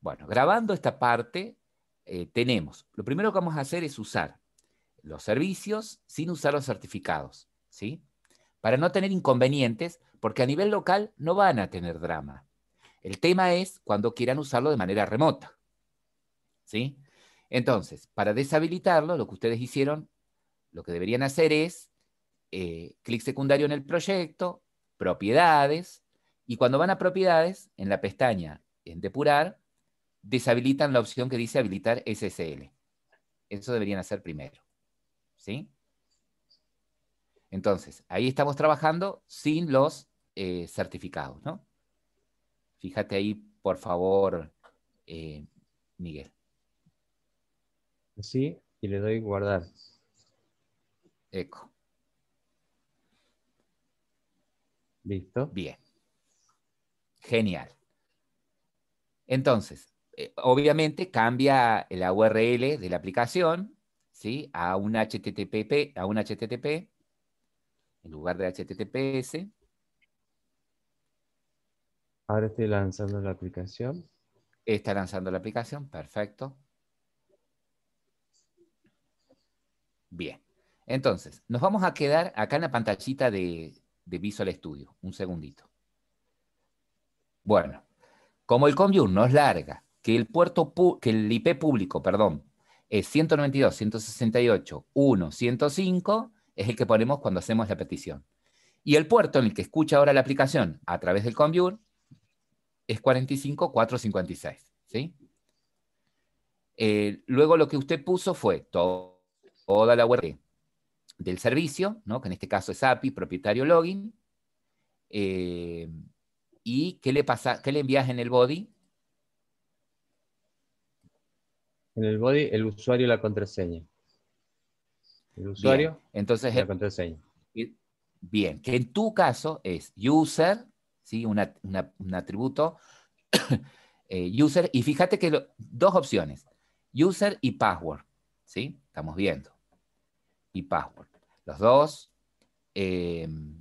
Bueno, grabando esta parte, eh, tenemos, lo primero que vamos a hacer es usar los servicios sin usar los certificados, ¿sí? Para no tener inconvenientes, porque a nivel local no van a tener drama. El tema es cuando quieran usarlo de manera remota, ¿sí? Entonces, para deshabilitarlo, lo que ustedes hicieron, lo que deberían hacer es eh, clic secundario en el proyecto, propiedades, y cuando van a propiedades, en la pestaña en depurar, deshabilitan la opción que dice habilitar SSL. Eso deberían hacer primero. ¿Sí? Entonces, ahí estamos trabajando sin los eh, certificados, ¿no? Fíjate ahí, por favor, eh, Miguel. Sí, y le doy guardar. Eco. Listo. Bien. Genial. Entonces, eh, obviamente cambia la URL de la aplicación ¿sí? a, un HTTP, a un HTTP en lugar de HTTPS. Ahora estoy lanzando la aplicación. Está lanzando la aplicación, perfecto. Bien, entonces, nos vamos a quedar acá en la pantallita de, Visual Studio, un segundito. Bueno, como el ComView no es larga, que el, puerto que el IP público, perdón, es 192, 168, 1, es el que ponemos cuando hacemos la petición. Y el puerto en el que escucha ahora la aplicación a través del computer es 45, ¿sí? Eh, luego lo que usted puso fue todo, toda la web del servicio, ¿no? que en este caso es API, propietario login, eh, y qué le, pasa, qué le envías en el body en el body el usuario y la contraseña. El usuario Entonces, y la contraseña. Bien, que en tu caso es user, ¿sí? un atributo, eh, user, y fíjate que dos opciones, user y password, ¿sí? Estamos viendo. Y password. Los dos, em,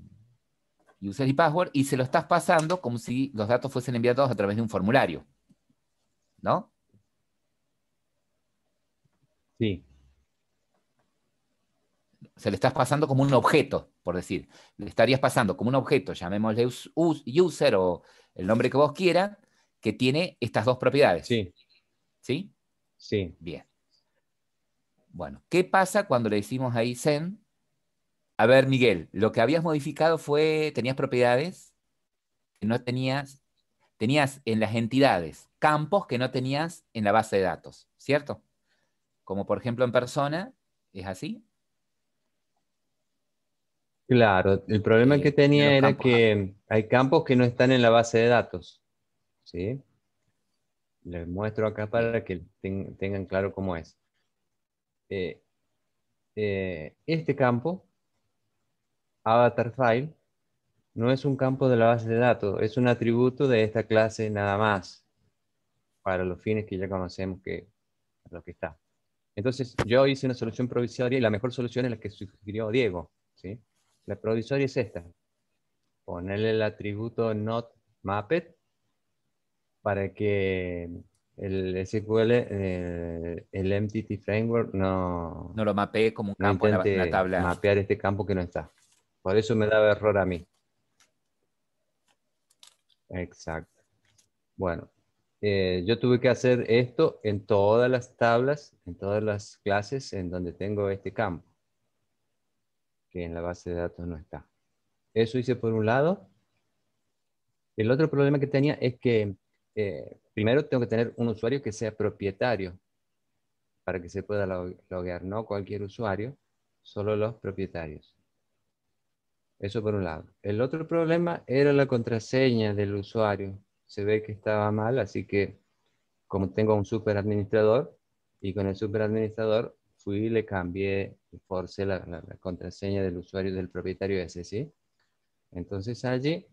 user y password, y se lo estás pasando como si los datos fuesen enviados a través de un formulario, ¿no? Sí. Se le estás pasando como un objeto, por decir. Le estarías pasando como un objeto, llamémosle user o el nombre que vos quieras, que tiene estas dos propiedades. Sí. ¿Sí? Sí. Bien. Bueno, ¿qué pasa cuando le decimos ahí send? A ver, Miguel, lo que habías modificado fue, tenías propiedades que no tenías, tenías en las entidades campos que no tenías en la base de datos, ¿cierto? Como por ejemplo en persona, ¿es así? Claro, el problema eh, que tenía era que ah. hay campos que no están en la base de datos. Les muestro acá para que tengan claro cómo es. Eh, eh, este campo, avatar file, no es un campo de la base de datos, es un atributo de esta clase nada más, para los fines que ya conocemos que, lo que está. Entonces, yo hice una solución provisoria y la mejor solución es la que sugirió Diego. ¿sí? La provisoria es esta. Ponerle el atributo not mapped para que el SQL, eh, el Entity Framework, no, lo mapee como un campo en la, tabla. Mapear este campo que no está. Por eso me daba error a mí. Exacto. Bueno, eh, yo tuve que hacer esto en todas las tablas, en todas las clases en donde tengo este campo, que en la base de datos no está. Eso hice por un lado. El otro problema que tenía es que eh, primero tengo que tener un usuario que sea propietario para que se pueda lograr no cualquier usuario, solo los propietarios. Eso por un lado. El otro problema era la contraseña del usuario, se ve que estaba mal, así que como tengo un super administrador y con el super administrador fui y le cambié, forcé la, contraseña del usuario del propietario ese, ¿sí? Entonces allí,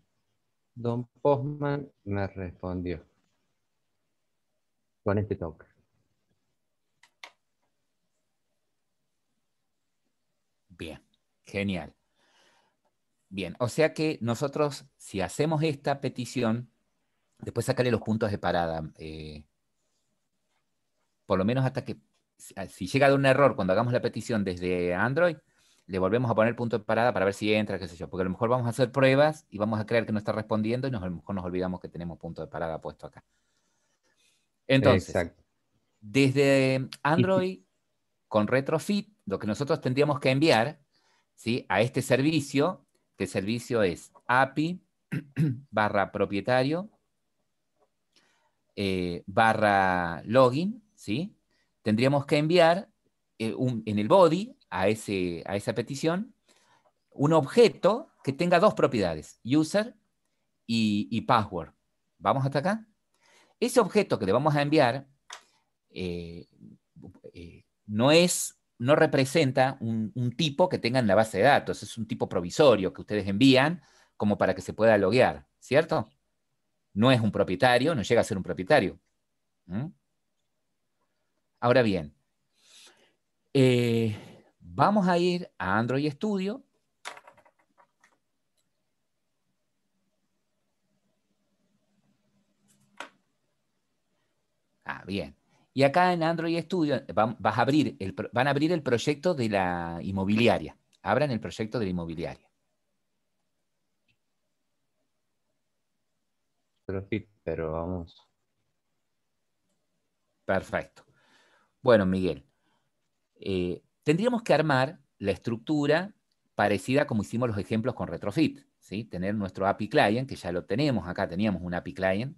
Don Postman me respondió con este toque. Bien, genial. Bien, o sea que nosotros, si hacemos esta petición, Después sacarle los puntos de parada. Eh, por lo menos hasta que, si ah, llega de un error cuando hagamos la petición desde Android, le volvemos a poner punto de parada para ver si entra, qué sé yo, porque a lo mejor vamos a hacer pruebas y vamos a creer que no está respondiendo y nos, a lo mejor nos olvidamos que tenemos punto de parada puesto acá. Entonces, desde Android, con RetroFit, lo que nosotros tendríamos que enviar ¿sí? a este servicio, que servicio es API barra propietario eh, barra login, ¿sí? Tendríamos que enviar eh, en el body a, ese, a esa petición un objeto que tenga dos propiedades, user y, password. ¿Vamos hasta acá? Ese objeto que le vamos a enviar eh, no es, no representa un, un, tipo que tenga en la base de datos, es un tipo provisorio que ustedes envían como para que se pueda loguear, ¿cierto? no es un propietario, no llega a ser un propietario. ¿Mm? Ahora bien, eh, vamos a ir a Android Studio. Ah, bien. Y acá en Android Studio vas a abrir el, van a abrir el proyecto de la inmobiliaria. Abran el proyecto de la inmobiliaria. Retrofit, pero vamos. Perfecto. Bueno, Miguel, eh, tendríamos que armar la estructura parecida como hicimos los ejemplos con Retrofit, ¿sí? Tener nuestro API client, que ya lo tenemos acá, teníamos un API client.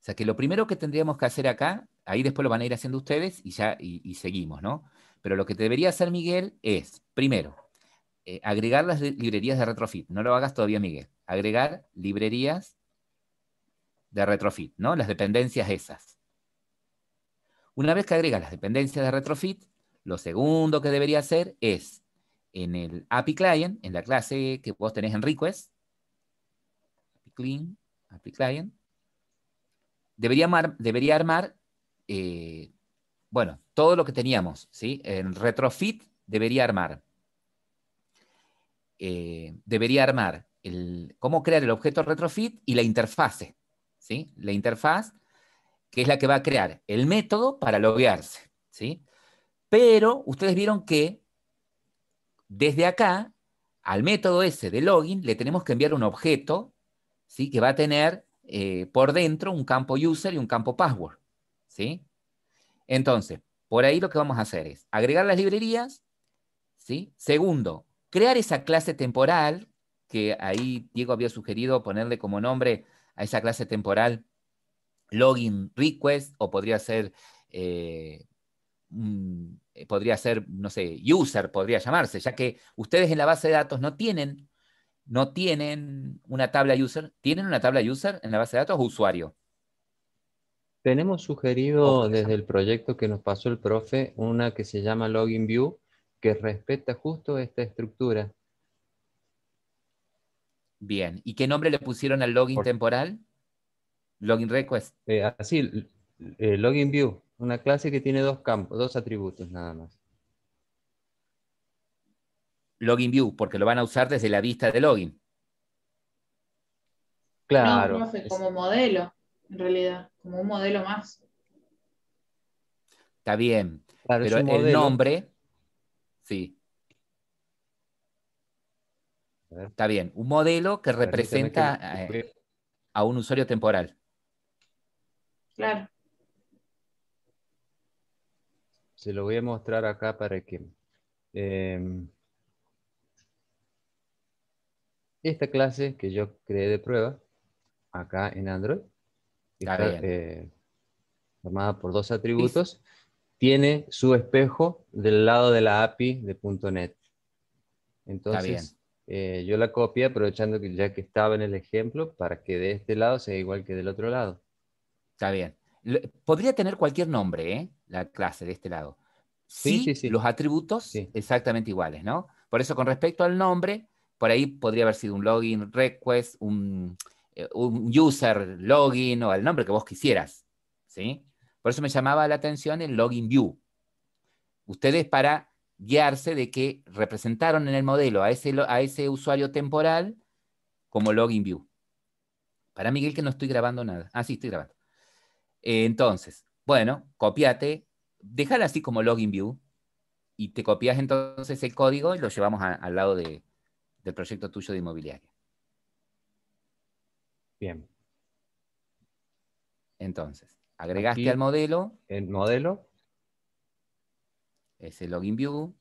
O sea que lo primero que tendríamos que hacer acá, ahí después lo van a ir haciendo ustedes y ya y seguimos, ¿no? Pero lo que debería hacer Miguel es, primero, eh, agregar las librerías de retrofit. No lo hagas todavía, Miguel. Agregar librerías de retrofit, ¿no? Las dependencias esas. Una vez que agregas las dependencias de retrofit, lo segundo que debería hacer es en el API client, en la clase que vos tenés en request, API clean, API client, debería, armar, debería armar eh, bueno, todo lo que teníamos, ¿sí? En retrofit debería armar eh, debería armar el, cómo crear el objeto retrofit y la interfase. ¿sí? La interfaz, que es la que va a crear el método para loguearse. ¿sí? Pero ustedes vieron que desde acá, al método ese de login, le tenemos que enviar un objeto ¿sí? que va a tener eh, por dentro un campo user y un campo password. ¿sí? Entonces, por ahí lo que vamos a hacer es agregar las librerías. ¿sí? Segundo, crear esa clase temporal, que ahí Diego había sugerido ponerle como nombre a esa clase temporal login request o podría ser, eh, eh, podría ser, no sé, user podría llamarse, ya que ustedes en la base de datos no tienen, no tienen una tabla user, ¿tienen una tabla user en la base de datos o usuario? Tenemos sugerido desde el proyecto que nos pasó el profe una que se llama Login View, que respeta justo esta estructura. Bien, ¿y qué nombre le pusieron al login temporal? Login request. Eh, así, eh, login view, una clase que tiene dos campos, dos atributos nada más. Login view, porque lo van a usar desde la vista de login. Claro. como modelo, en realidad, como un modelo más. Está bien, pero el nombre Está bien. Un modelo que representa eh, A, un usuario temporal. Claro. Se lo voy a mostrar acá para que... Em, esta clase que yo creé de prueba, acá en Android, está, formada eh, por dos atributos tiene su espejo del lado de la API de .NET. Entonces, eh, yo la copié aprovechando que ya que estaba en el ejemplo para que de este lado sea igual que del otro lado. Está bien. Podría tener cualquier nombre, ¿eh? La clase de este lado. Sí, sí, sí, los atributos exactamente iguales, ¿no? Por eso, con respecto al nombre, por ahí podría haber sido un login request, un, eh, un user login o el nombre que vos quisieras, ¿sí? Por eso me llamaba la atención el login view. Ustedes para guiarse de que representaron en el modelo a ese, a ese usuario temporal como login view. Para Miguel que no estoy grabando nada. Ah, sí, estoy grabando. Eh, entonces, bueno, copiate, déjala así como login view y te copias entonces el código y lo llevamos al lado del proyecto tuyo de inmobiliaria. Bien. Entonces. Agregaste al modelo. El modelo. Es el login view.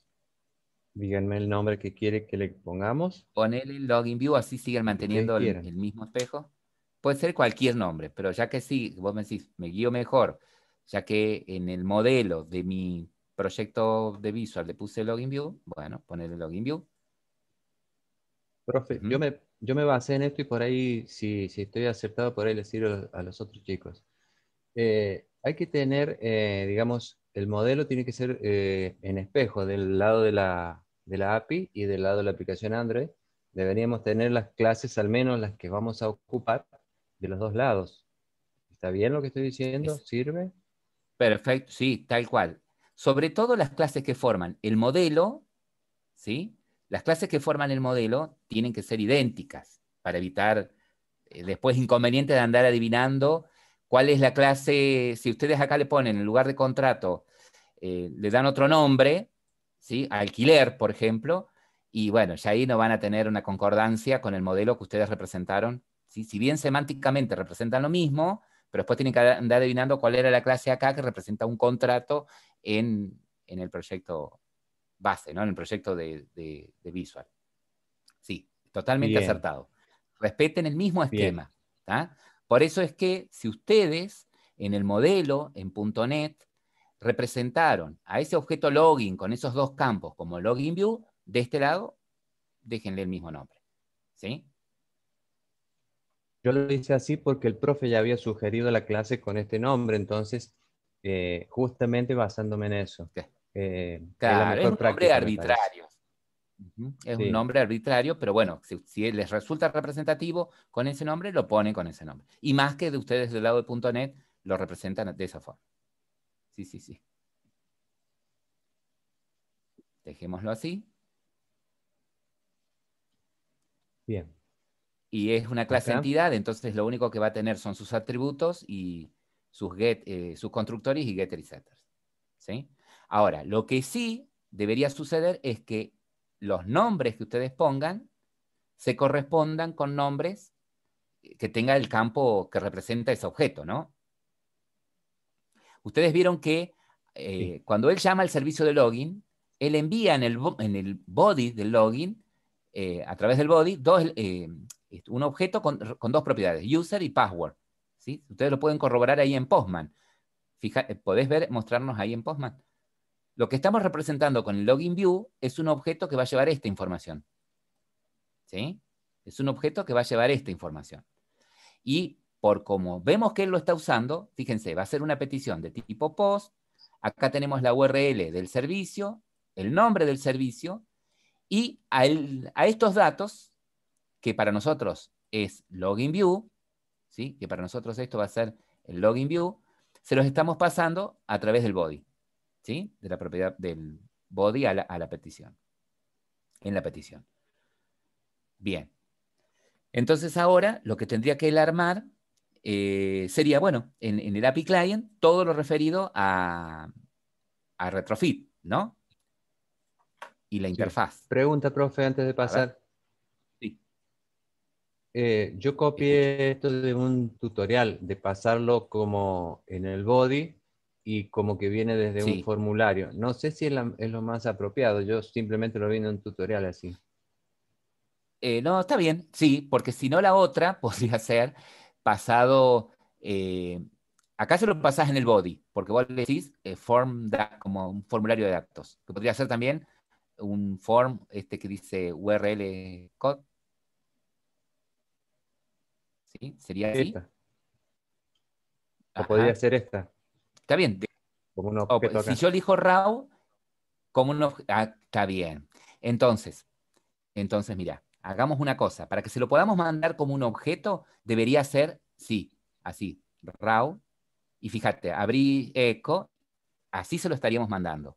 Díganme el nombre que quiere que le pongamos. Ponele el login view, así siguen manteniendo el, mismo espejo. Puede ser cualquier nombre, pero ya que sí, vos me decís, me guío mejor, ya que en el modelo de mi proyecto de visual le puse login view, bueno, poner el login view. Profe, yo, me, yo me basé en esto y por ahí, si, estoy acertado, por ahí le sirvo a los otros chicos. Eh, hay que tener, eh, digamos, el modelo tiene que ser eh, en espejo del lado de la, API y del lado de la aplicación Android. Deberíamos tener las clases, al menos las que vamos a ocupar, de los dos lados. ¿Está bien lo que estoy diciendo? ¿Sirve? Perfecto, sí, tal cual. Sobre todo las clases que forman el modelo, ¿sí? Las clases que forman el modelo tienen que ser idénticas para evitar después inconveniente de andar adivinando cuál es la clase, si ustedes acá le ponen en lugar de contrato, eh, le dan otro nombre, ¿sí? alquiler, por ejemplo, y bueno, ya ahí no van a tener una concordancia con el modelo que ustedes representaron. Si bien semánticamente representan lo mismo, pero después tienen que andar adivinando cuál era la clase acá que representa un contrato en, el proyecto base, ¿no? en el proyecto de, Visual. Sí, totalmente acertado. Respeten el mismo esquema. está por eso es que si ustedes en el modelo, en .NET, representaron a ese objeto login con esos dos campos como login view, de este lado, déjenle el mismo nombre. ¿Sí? Yo lo hice así porque el profe ya había sugerido la clase con este nombre, entonces, eh, justamente basándome en eso. Eh, claro, un nombre arbitrario. Es un nombre arbitrario, pero bueno, si, les resulta representativo con ese nombre, lo ponen con ese nombre. Y más que de ustedes del lado de .NET, lo representan de esa forma. Sí, sí, sí. Dejémoslo así. Bien. Y es una clase entidad, entonces lo único que va a tener son sus atributos y sus, get, eh, sus constructores y getter y setters. ¿sí? Ahora, lo que sí debería suceder es que los nombres que ustedes pongan se correspondan con nombres que tenga el campo que representa ese objeto, ¿no? Ustedes vieron que eh, cuando él llama al servicio de login, él envía en el, body del login, eh, a través del body, eh, un objeto con, dos propiedades, user y password. ¿sí? Ustedes lo pueden corroborar ahí en Postman. Fija, ¿Podés ver, mostrarnos ahí en Postman? Lo que estamos representando con el login view es un objeto que va a llevar esta información. ¿Sí? Es un objeto que va a llevar esta información. Y por como vemos que él lo está usando, fíjense, va a ser una petición de tipo post. Acá tenemos la URL del servicio, el nombre del servicio, y a, a estos datos, que para nosotros es login view, ¿sí? que para nosotros esto va a ser el login view, se los estamos pasando a través del body. De la propiedad del body a la, petición. En la petición. Bien. Entonces ahora lo que tendría que él armar eh, sería, bueno, en, el API client, todo lo referido a, retrofit, ¿no? Y la interfaz. Pregunta, profe, antes de pasar. Sí. Eh, yo copié esto de un tutorial, de pasarlo como en el body y como que viene desde un formulario. No sé si es, lo más apropiado, yo simplemente lo vi en un tutorial así. Eh, no, está bien, sí, porque si no la otra podría ser pasado, eh, acá se lo pasás en el body, porque vos decís eh, form como un formulario de datos, que podría ser también un form este que dice URL code. ¿Sí? ¿Sería así? podría ser esta. Está bien. Si yo elijo RAW, como un objeto. Ah, está bien. Entonces, entonces, mira, hagamos una cosa. Para que se lo podamos mandar como un objeto, debería ser, sí, así, RAW. Y fíjate, abrí eco, así se lo estaríamos mandando.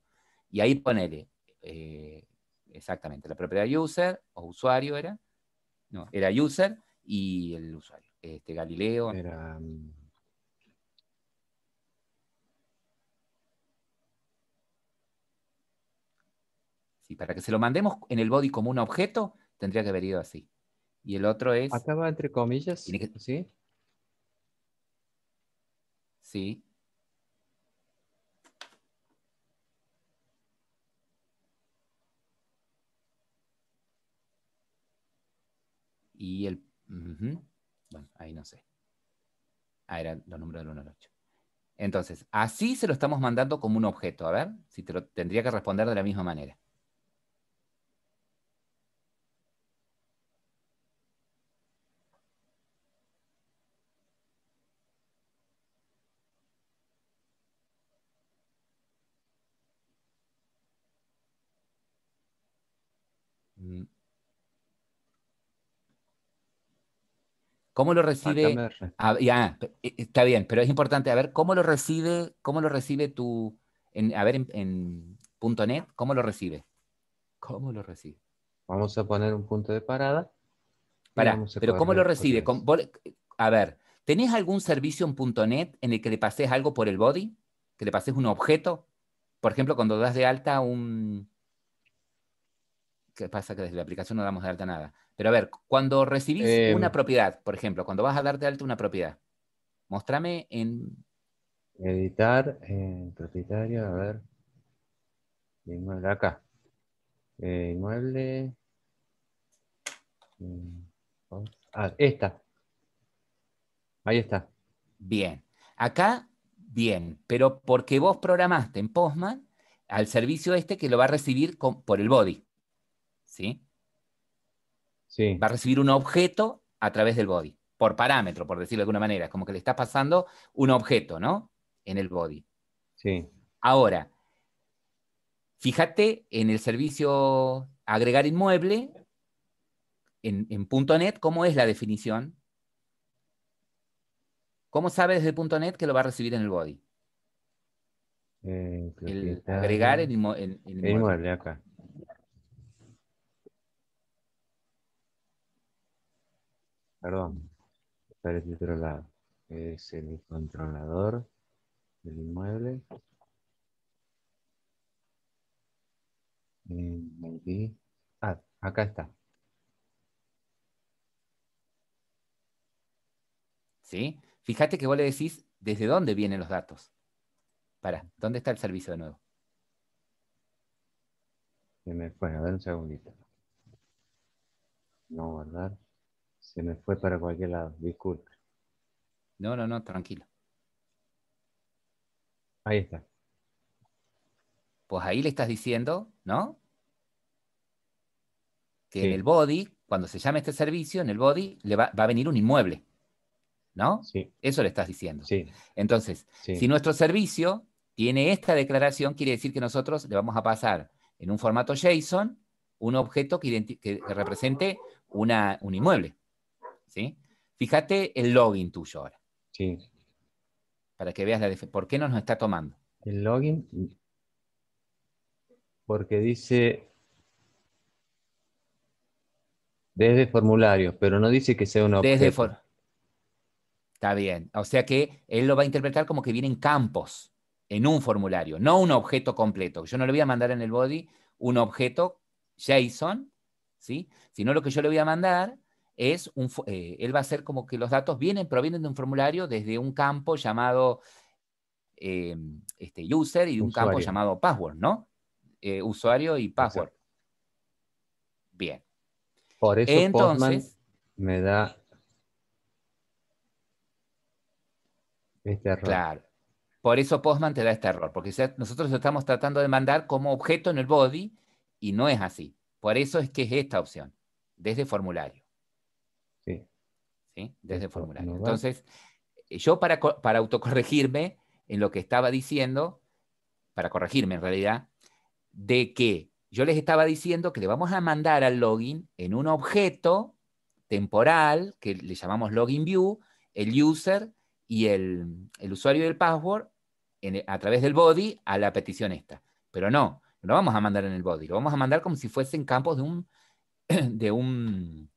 Y ahí ponele, eh, exactamente, la propiedad user o usuario era. No, era user y el usuario. Este, Galileo. Era. Mm, para que se lo mandemos en el body como un objeto, tendría que haber ido así. Y el otro es... Acaba entre comillas. Sí. Sí. Y el... Bueno, ahí no sé. Ah, eran los números del 1 al 8. Entonces, así se lo estamos mandando como un objeto. A ver si te lo tendría que responder de la misma manera. ¿Cómo lo recibe? Ah, eh, está bien, pero es importante, a ver, ¿cómo lo recibe, cómo lo recibe tu, a ver, en, .net, cómo lo recibe? ¿Cómo lo recibe? Vamos a poner un punto de parada. Para, pero ¿cómo lo recibe? a ver, ¿tenés algún servicio en .net en el que le pases algo por el body? ¿Que le pases un objeto? Por ejemplo, cuando das de alta un... ¿Qué pasa? Que desde la aplicación no damos de alta nada. Pero a ver, cuando recibís eh, una propiedad, por ejemplo, cuando vas a darte alto una propiedad, mostrame en... Editar, en propietario, a ver. Inmueble, acá. Eh, inmueble. Mm, oh, ah, esta. Ahí está. Bien. Acá, bien. Pero porque vos programaste en Postman al servicio este que lo va a recibir con, por el body. ¿Sí? va a recibir un objeto a través del body, por parámetro, por decirlo de alguna manera. Es como que le está pasando un objeto, ¿no? En el body. Sí. Ahora, fíjate en el servicio agregar inmueble, en, punto .NET, ¿cómo es la definición? ¿Cómo sabe desde punto .NET que lo va a recibir en el body? Eh, agregar el, inmueble acá. Perdón, está el otro lado. Es el controlador del inmueble. Eh, ah, acá está. ¿Sí? Fíjate que vos le decís desde dónde vienen los datos. Para, ¿dónde está el servicio de nuevo? Se a ver un segundito. No guardar. Se me fue para cualquier lado, disculpe. No, no, no, tranquilo. Ahí está. Pues ahí le estás diciendo, ¿no? Que en el body, cuando se llame este servicio, en el body le va, a venir un inmueble. ¿No? Sí. Eso le estás diciendo. Sí. Entonces, si nuestro servicio tiene esta declaración, quiere decir que nosotros le vamos a pasar en un formato JSON un objeto que, que represente una, un inmueble. ¿sí? Fíjate el login tuyo ahora. Para que veas la por qué no nos está tomando. El login, porque dice desde formulario, pero no dice que sea un objeto. Desde Está bien. O sea que él lo va a interpretar como que vienen campos en un formulario, no un objeto completo. Yo no le voy a mandar en el body un objeto JSON, ¿sí? sino lo que yo le voy a mandar un, eh, él va a hacer como que los datos vienen, provienen de un formulario desde un campo llamado eh, este, user y un campo llamado password, ¿no? Eh, usuario y password. Bien. Por eso Postman me da este error. Claro. Por eso Postman te da este error, porque nosotros estamos tratando de mandar como objeto en el body y no es así. Por eso es que es esta opción, desde formulario desde formulario. Entonces, eh, yo para, para autocorregirme en lo que estaba diciendo, para corregirme en realidad, de que yo les estaba diciendo que le vamos a mandar al login en un objeto temporal que le llamamos login view, el user y el, usuario del password a través del body a la petición esta. Pero no, no lo vamos a mandar en el body, lo vamos a mandar como si fuesen campos de un, de un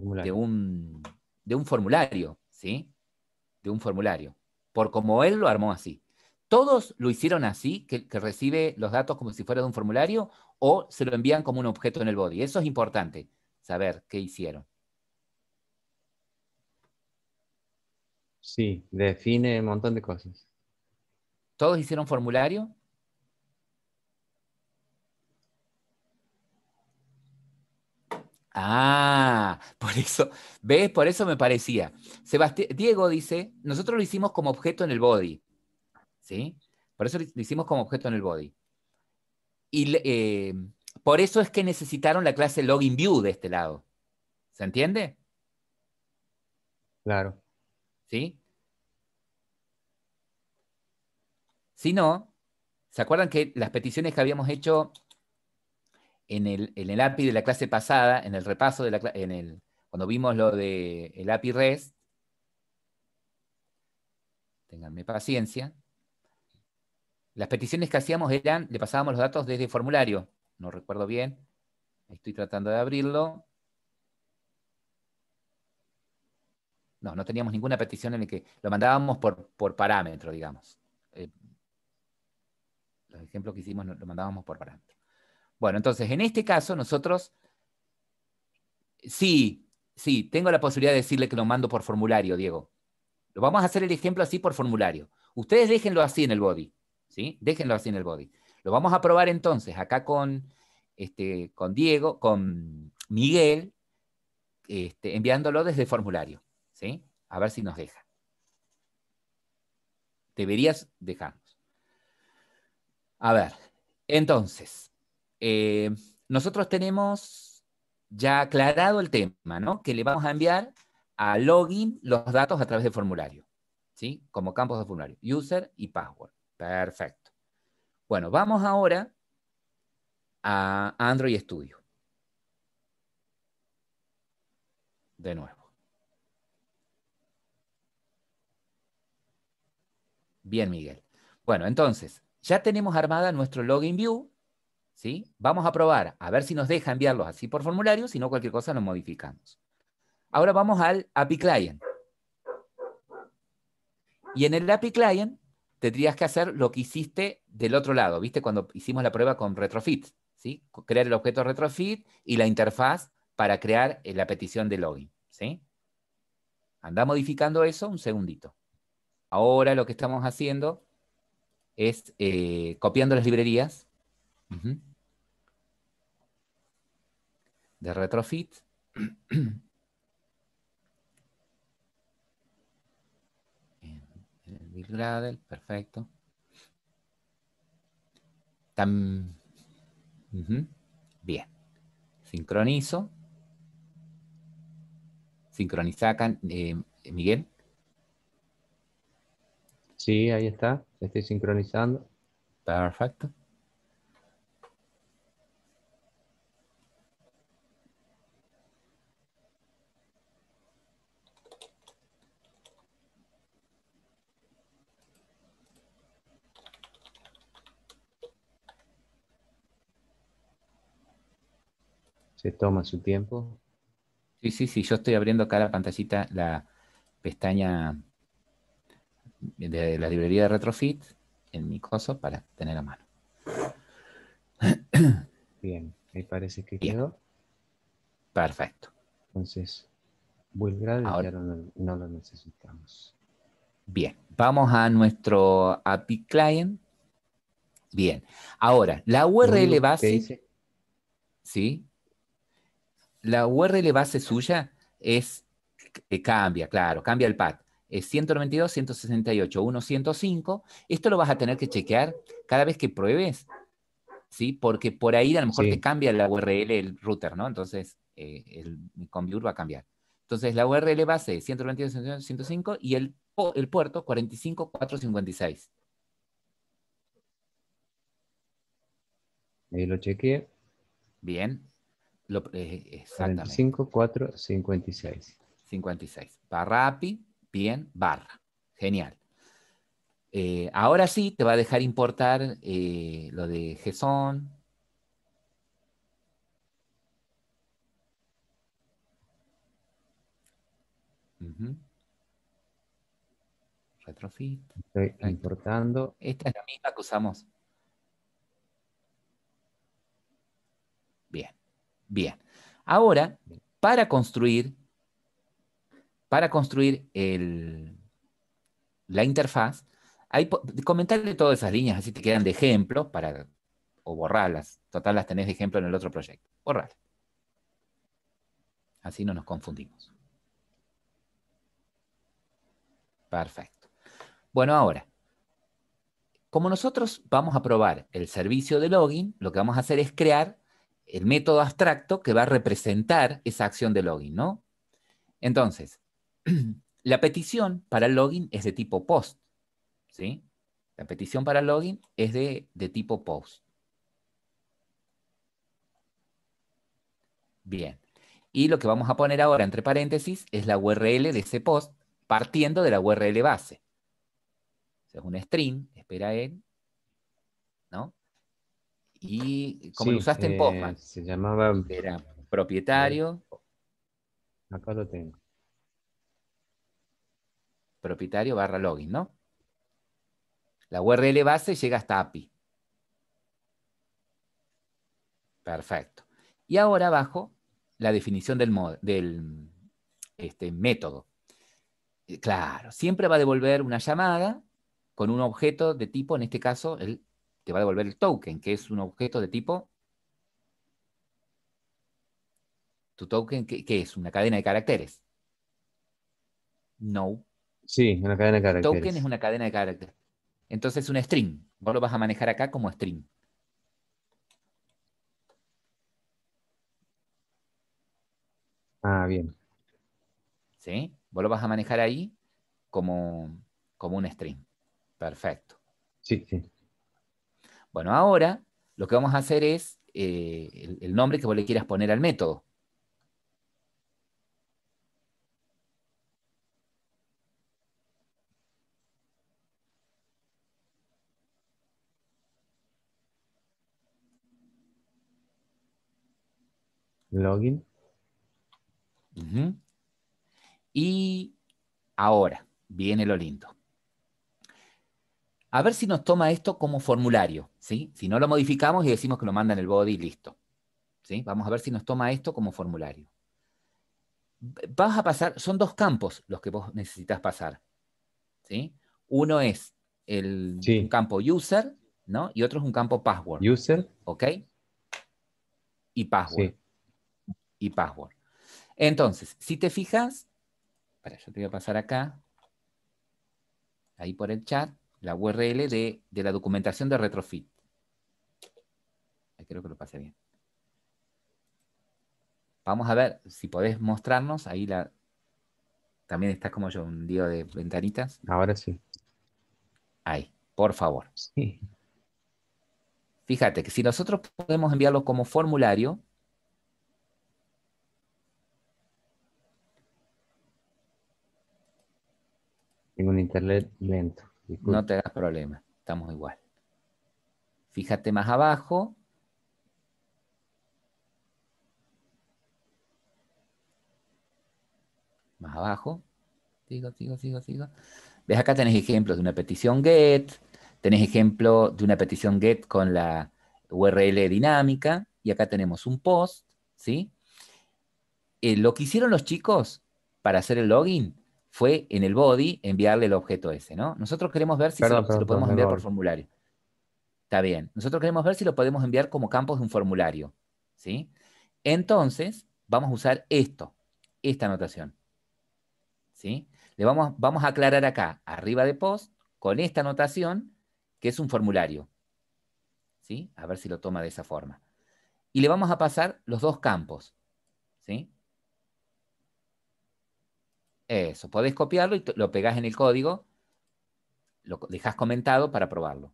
de un, de un formulario, ¿sí? De un formulario, por como él lo armó así. ¿Todos lo hicieron así, que, que, recibe los datos como si fuera de un formulario, o se lo envían como un objeto en el body? Eso es importante, saber qué hicieron. Sí, define un montón de cosas. ¿Todos hicieron formulario? Ah, por eso, ¿ves? Por eso me parecía. Sebasti Diego dice, nosotros lo hicimos como objeto en el body, ¿sí? Por eso lo hicimos como objeto en el body. Y eh, por eso es que necesitaron la clase login view de este lado. ¿Se entiende? Claro. ¿Sí? Si no, ¿se acuerdan que las peticiones que habíamos hecho en el, API de la clase pasada, en el repaso en cuando vimos lo del el API REST, tenganme paciencia, las peticiones que hacíamos eran, le pasábamos los datos desde formulario, no recuerdo bien, estoy tratando de abrirlo. No, no teníamos ninguna petición en la que lo mandábamos por, parámetro, digamos. Eh, los ejemplos que hicimos lo mandábamos por parámetro. Bueno, entonces, en este caso, nosotros, sí, sí, tengo la posibilidad de decirle que lo mando por formulario, Diego. Lo vamos a hacer el ejemplo así por formulario. Ustedes déjenlo así en el body, ¿sí? Déjenlo así en el body. Lo vamos a probar entonces acá con, este, con Diego, con Miguel, este, enviándolo desde formulario, ¿sí? A ver si nos deja. Deberías dejarnos. A ver, entonces, eh, nosotros tenemos ya aclarado el tema, ¿no? Que le vamos a enviar a login los datos a través de formulario, ¿sí? Como campos de formulario, user y password. Perfecto. Bueno, vamos ahora a Android Studio. De nuevo. Bien, Miguel. Bueno, entonces, ya tenemos armada nuestro login view ¿sí? Vamos a probar, a ver si nos deja enviarlos así por formulario, si no cualquier cosa lo modificamos. Ahora vamos al API Client. Y en el API Client tendrías que hacer lo que hiciste del otro lado, ¿viste? Cuando hicimos la prueba con Retrofit, ¿sí? Crear el objeto Retrofit y la interfaz para crear eh, la petición de login, ¿sí? Anda modificando eso un segundito. Ahora lo que estamos haciendo es eh, copiando las librerías de retrofit. el Bill perfecto. tan Bien. Sincronizo. Sincroniza acá, eh, Miguel. Sí, ahí está. Estoy sincronizando. Perfecto. Se toma su tiempo. Sí, sí, sí. Yo estoy abriendo acá la pantallita, la pestaña de la librería de Retrofit en mi coso para tener a mano. Bien, ahí parece que quedó. Perfecto. Entonces, vuelve Ahora, no, lo necesitamos. Bien, vamos a nuestro API client. Bien, ahora, la URL base. Sí, la URL base suya es, eh, cambia, claro, cambia el pad. Es 192, 168, 105. Esto lo vas a tener que chequear cada vez que pruebes, ¿sí? Porque por ahí a lo mejor te cambia la URL, el router, ¿no? Entonces, eh, el, va a cambiar. Entonces, la URL base es 192, 105 y el, el puerto 45, 456. Ahí lo chequeé. Bien. Lo, 45, 56. barra API bien, barra. Genial. Eh, ahora sí te va a dejar importar eh, lo de geson Retrofit. Estoy importando. Esta es la misma que usamos. Bien. Bien. Ahora, para construir, para construir el, la interfaz, hay, comentarle todas esas líneas, así te quedan de ejemplo para, o borrarlas. Total, las tenés de ejemplo en el otro proyecto. Borrar. Así no nos confundimos. Perfecto. Bueno, ahora, como nosotros vamos a probar el servicio de login, lo que vamos a hacer es crear el método abstracto que va a representar esa acción de login, ¿no? Entonces, la petición para login es de tipo post, ¿sí? La petición para login es de, tipo post. Bien. Y lo que vamos a poner ahora entre paréntesis es la URL de ese post partiendo de la URL base. es un string, espera él, ¿no? Y como lo usaste en eh, Postman. Se llamaba. Era propietario. Acá lo tengo. Propietario barra login, ¿no? La URL base llega hasta API. Perfecto. Y ahora abajo, la definición del, del este, método. Eh, claro, siempre va a devolver una llamada con un objeto de tipo, en este caso, el te va a devolver el token, que es un objeto de tipo... ¿Tu token qué, es? ¿Una cadena de caracteres? No. Sí, una cadena de caracteres. token es una cadena de caracteres. Entonces es un string. Vos lo vas a manejar acá como string. Ah, bien. ¿Sí? Vos lo vas a manejar ahí como, como un string. Perfecto. Sí, sí. Bueno, ahora lo que vamos a hacer es eh, el, nombre que vos le quieras poner al método. Login. Y ahora viene lo lindo a ver si nos toma esto como formulario, ¿sí? Si no lo modificamos y decimos que lo manda en el body, listo. ¿Sí? Vamos a ver si nos toma esto como formulario. Vas a pasar, son dos campos los que vos necesitas pasar. ¿sí? Uno es el un campo user, ¿no? Y otro es un campo password. User. ¿Ok? Y password. Y password. Entonces, si te fijas, yo te voy a pasar acá, ahí por el chat la URL de, la documentación de Retrofit. Creo que lo pasé bien. Vamos a ver si podés mostrarnos. Ahí la. También está como yo, un día de ventanitas. Ahora sí. Ahí, por favor. Sí. Fíjate que si nosotros podemos enviarlo como formulario, Tengo un internet lento. No te hagas problema, estamos igual. Fíjate más abajo. Más abajo. Sigo, sigo, sigo, sigo. ¿Ves? Acá tenés ejemplos de una petición GET, tenés ejemplo de una petición GET con la URL dinámica, y acá tenemos un POST, ¿sí? Eh, lo que hicieron los chicos para hacer el login fue en el body enviarle el objeto ese, ¿no? Nosotros queremos ver si, lo podemos enviar por formulario. Está bien. Nosotros queremos ver si lo podemos enviar como campos de un formulario, ¿sí? Entonces, vamos a usar esto, esta anotación, ¿sí? Le vamos, vamos a aclarar acá, arriba de post, con esta anotación, que es un formulario, ¿sí? A ver si lo toma de esa forma. Y le vamos a pasar los dos campos, ¿sí? Eso, podés copiarlo y lo pegás en el código, lo dejas comentado para probarlo.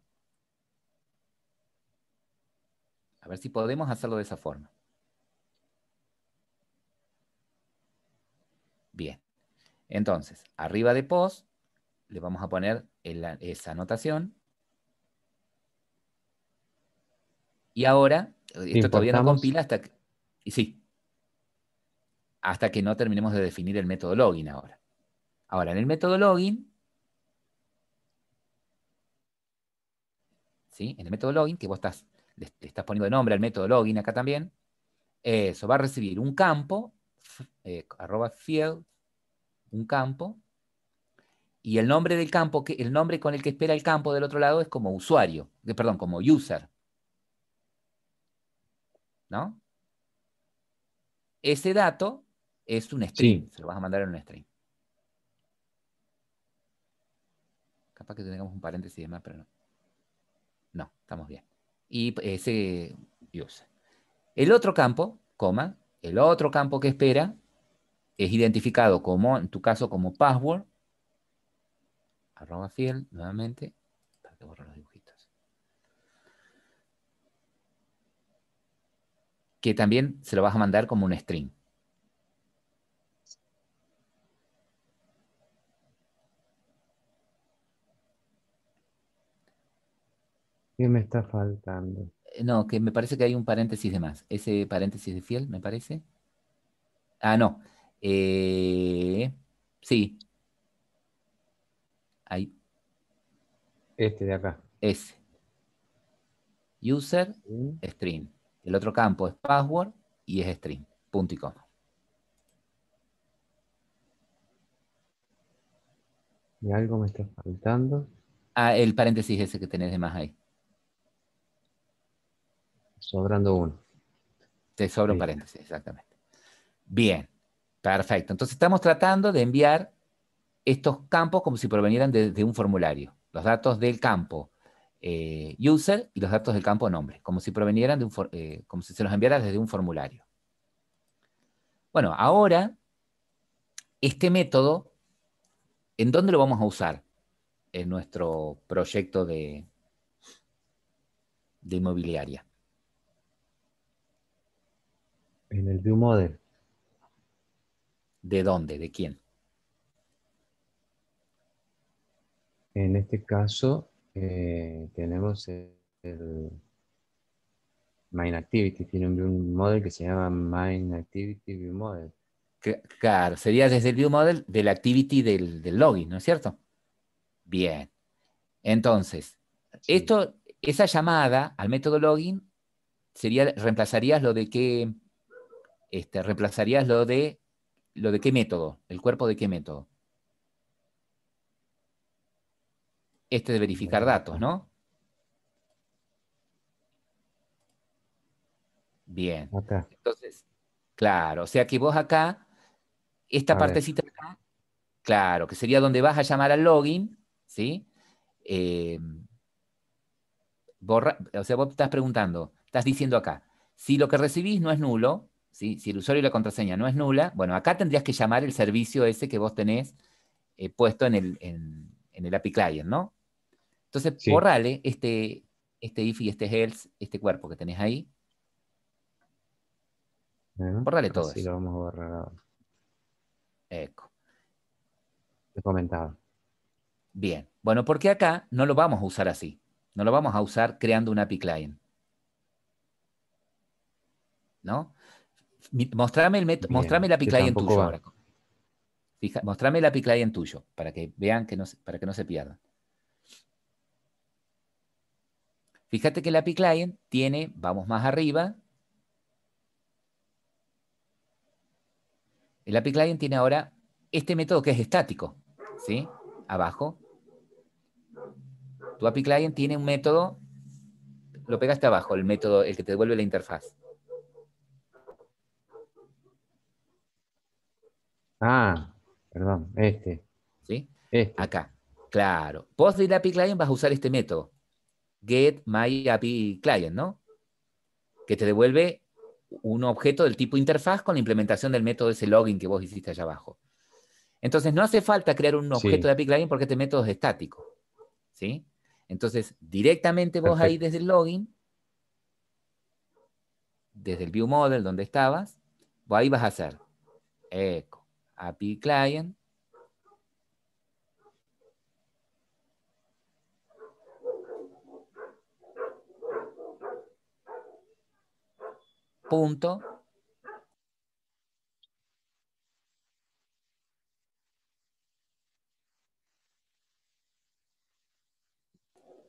A ver si podemos hacerlo de esa forma. Bien. Entonces, arriba de post le vamos a poner esa anotación. Y ahora, esto todavía no compila hasta que... Y sí, hasta que no terminemos de definir el método login ahora. Ahora, en el método login, ¿sí? en el método login, que vos estás, le, estás poniendo de nombre al método login acá también, eso va a recibir un campo, eh, arroba field, un campo, y el nombre del campo, que, el nombre con el que espera el campo del otro lado es como usuario, eh, perdón, como user. ¿No? Ese dato es un string se lo vas a mandar en un string Capaz que tengamos un paréntesis de más, pero no. No, estamos bien. Y eh, ese use El otro campo, coma, el otro campo que espera es identificado como, en tu caso, como password, arroba fiel, nuevamente, para que borre los dibujitos. Que también se lo vas a mandar como un string. ¿Qué me está faltando? Eh, no, que me parece que hay un paréntesis de más. Ese paréntesis de fiel, me parece. Ah, no. Eh, sí. Ahí. Este de acá. Ese. User, string. El otro campo es password y es string. Punto y coma. Y algo me está faltando. Ah, el paréntesis ese que tenés de más ahí. Sobrando uno. Te sobra un paréntesis, exactamente. Bien, perfecto. Entonces estamos tratando de enviar estos campos como si provenieran de, un formulario. Los datos del campo eh, user y los datos del campo nombre, como si provenieran de eh, como si se los enviara desde un formulario. Bueno, ahora, este método, ¿en dónde lo vamos a usar? En nuestro proyecto de, de inmobiliaria. En el View Model. ¿De dónde? ¿De quién? En este caso eh, tenemos el MindActivity, tiene un View Model que se llama MindActivity View Model. Claro, sería desde el View Model del Activity del, del login, ¿no es cierto? Bien. Entonces, esto, esa llamada al método login sería, reemplazarías lo de que este, reemplazarías lo de, lo de qué método, el cuerpo de qué método. Este de verificar datos, ¿no? Bien. Entonces, claro, o sea que vos acá, esta partecita acá, claro, que sería donde vas a llamar al login, ¿sí? Eh, borra, o sea, vos estás preguntando, estás diciendo acá, si lo que recibís no es nulo, si el usuario y la contraseña no es nula, bueno, acá tendrías que llamar el servicio ese que vos tenés eh, puesto en el, API Client, ¿no? Entonces, borrale este, este if y este else, este cuerpo que tenés ahí. Borrale todo sí, eso. lo vamos a borrar Eco. Te comentaba. Bien. Bueno, porque acá no lo vamos a usar así. No lo vamos a usar creando un API client. ¿No? mostrame, el la API Client tuyo Fija, mostrame el API Client tuyo para que vean que no, para que no se pierdan. Fíjate que el API Client tiene, vamos más arriba. El API Client tiene ahora este método que es estático. ¿Sí? Abajo. Tu API Client tiene un método, lo pegaste abajo, el método, el que te devuelve la interfaz. Ah, perdón, este. ¿Sí? Este. Acá. Claro. Vos del API Client vas a usar este método. Get my API Client, ¿no? Que te devuelve un objeto del tipo interfaz con la implementación del método de ese login que vos hiciste allá abajo. Entonces, no hace falta crear un objeto de API Client porque este método es estático. ¿Sí? Entonces, directamente vos ahí desde el login, desde el view model donde estabas, vos ahí vas a hacer eco, API client. Punto.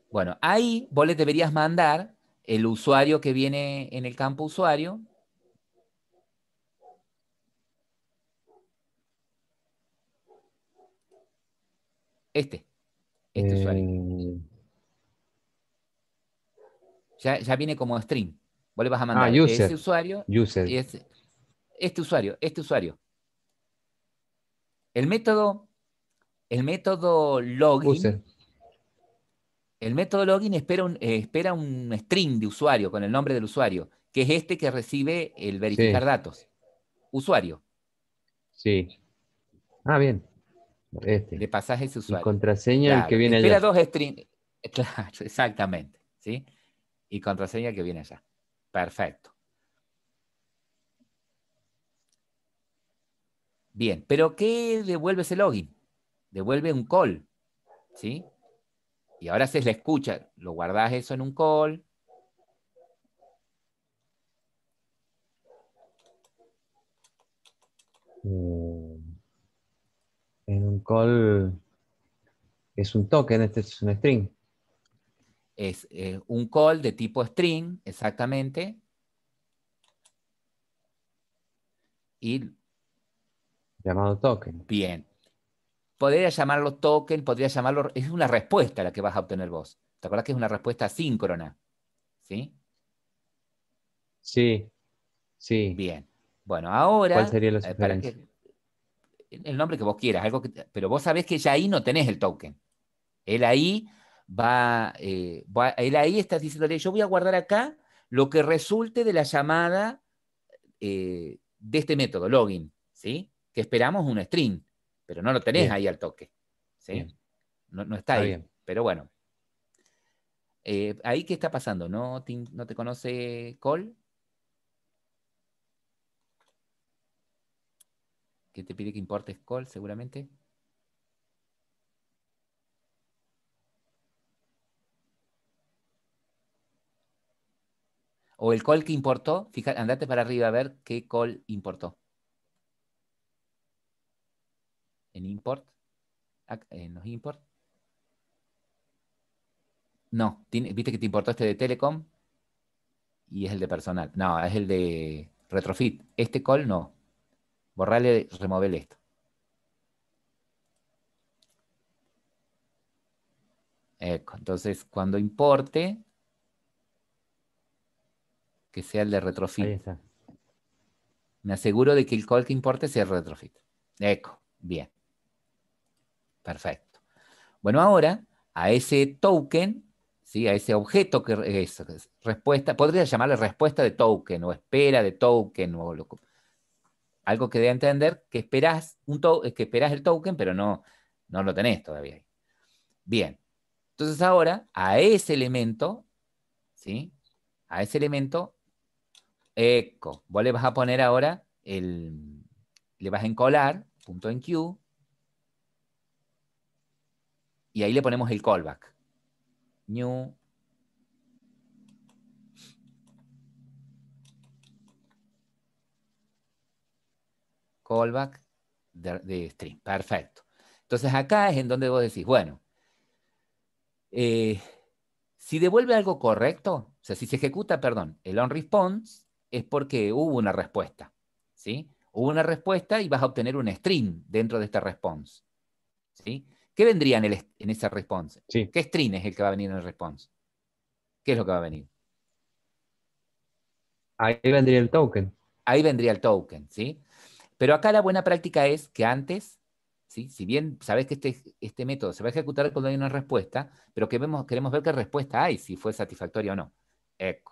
Bueno, ahí vos le deberías mandar el usuario que viene en el campo usuario, Este. Este usuario. Eh. Ya, viene como string. ¿Vuelvas a ah, mandar ah, usuario. este usuario, este usuario. El método, el método login. El método login espera un, eh, espera un string de usuario con el nombre del usuario, que es este que recibe el verificar datos. Usuario. Sí. Ah, bien. Este, de pasaje usuarios. Y contraseña que viene Espera allá. dos strings. Claro, exactamente. ¿sí? Y contraseña que viene allá. Perfecto. Bien, pero ¿qué devuelve ese login? Devuelve un call. ¿Sí? Y ahora se le escucha. Lo guardas eso en un call. Mm un call es un token, este es un string. Es eh, un call de tipo string, exactamente. Y... Llamado token. Bien. Podría llamarlo token, podría llamarlo... Es una respuesta la que vas a obtener vos. ¿Te acuerdas que es una respuesta síncrona? ¿Sí? Sí. Sí. Bien. Bueno, ahora... ¿Cuál sería la eh, el nombre que vos quieras, algo que, pero vos sabés que ya ahí no tenés el token. Él ahí eh, va, él ahí está diciéndole, yo voy a guardar acá lo que resulte de la llamada eh, de este método, login, ¿sí? Que esperamos un string, pero no lo tenés ahí al toque, ¿sí? No, no, está, ahí, pero bueno. Eh, ¿Ahí qué está pasando? ¿No no te conoce Cole? que te pide que importes call seguramente. O el call que importó, fíjate, andate para arriba a ver qué call importó. En import, en los import. No, viste que te importó este de Telecom y es el de personal. No, es el de Retrofit. Este call no. Borrarle, removerle esto. entonces, cuando importe, que sea el de retrofit. Me aseguro de que el call que importe sea el retrofit. Eco, bien. Perfecto. Bueno, ahora a ese token, ¿sí? a ese objeto que es respuesta, podría llamarle respuesta de token o espera de token o lo que algo que dé a entender que esperás, un eh, que esperás el token, pero no, no lo tenés todavía. Bien, entonces ahora a ese elemento, ¿sí? A ese elemento, eco, vos le vas a poner ahora el, le vas a encolar, punto en Q, y ahí le ponemos el callback. New Callback de, string. Perfecto. Entonces acá es en donde vos decís, bueno, eh, si devuelve algo correcto, o sea, si se ejecuta, perdón, el on response es porque hubo una respuesta, ¿sí? Hubo una respuesta y vas a obtener un string dentro de esta response, ¿sí? ¿Qué vendría en, esa response? ¿Qué string es el que va a venir en el response? ¿Qué es lo que va a venir? Ahí vendría el token. Ahí vendría el token, ¿sí? Pero acá la buena práctica es que antes, ¿sí? si bien sabes que este, este método se va a ejecutar cuando hay una respuesta, pero que queremos ver qué respuesta hay, si fue satisfactoria o no. Echo.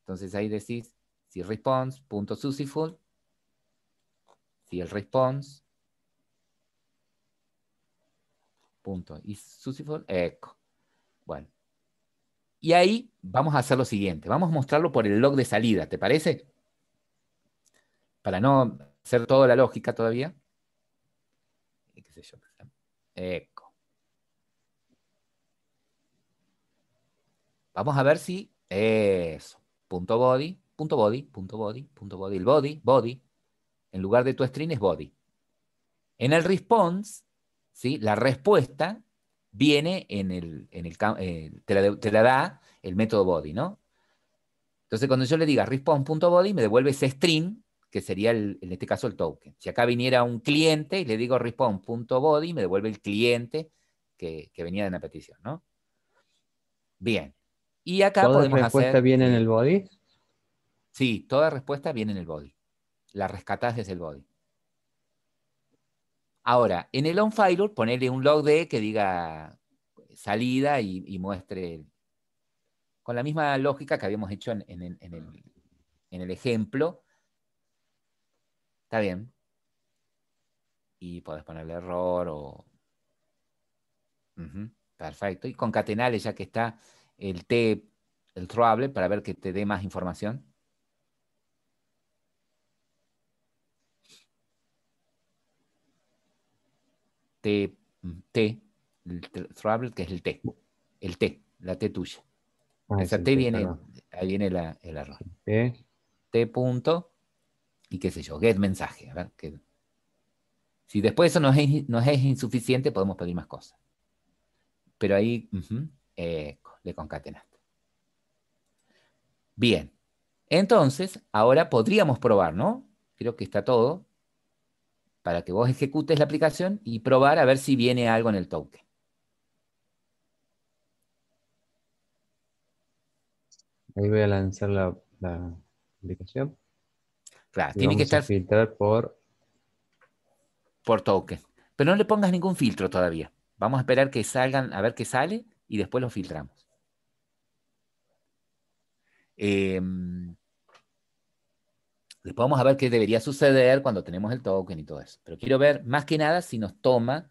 Entonces ahí decís, si response, si el response, punto, y successful, echo. Bueno. Y ahí vamos a hacer lo siguiente, vamos a mostrarlo por el log de salida, ¿te parece? Para no ser toda la lógica todavía. Vamos a ver si eso. Punto body, punto body, punto body, punto body. El body, body. En lugar de tu string es body. En el response, ¿sí? la respuesta viene en el, en el eh, te, la, da el método body, ¿no? Entonces, cuando yo le diga response.body, me devuelve ese string que sería en este caso el token. Si acá viniera un cliente y le digo respond.body, me devuelve el cliente que, que, venía de la petición, ¿no? Bien. Y acá ¿Toda respuesta viene en el body? Sí, toda respuesta viene en el body. La rescatás desde el body. Ahora, en el on-file, ponerle un log de que diga salida y, muestre con la misma lógica que habíamos hecho en, en, el, en el ejemplo, Está bien. Y podés ponerle error o... perfecto. Y concatenale ya que está el T, el throwable, para ver que te dé más información. T, T, el throwable, que es el T. El T, la T tuya. Ah, Esa viene, ahí viene el error. T. T punto y qué sé yo, get mensaje. A ver, que, si después eso nos es, insuficiente, podemos pedir más cosas. Pero ahí le concatenaste. Bien, entonces ahora podríamos probar, ¿no? Creo que está todo para que vos ejecutes la aplicación y probar a ver si viene algo en el token. Ahí voy a lanzar la aplicación. Claro, tiene que estar. Filtrar por. Por token. Pero no le pongas ningún filtro todavía. Vamos a esperar que salgan, a ver qué sale y después lo filtramos. Em, después vamos a ver qué debería suceder cuando tenemos el token y todo eso. Pero quiero ver más que nada si nos toma.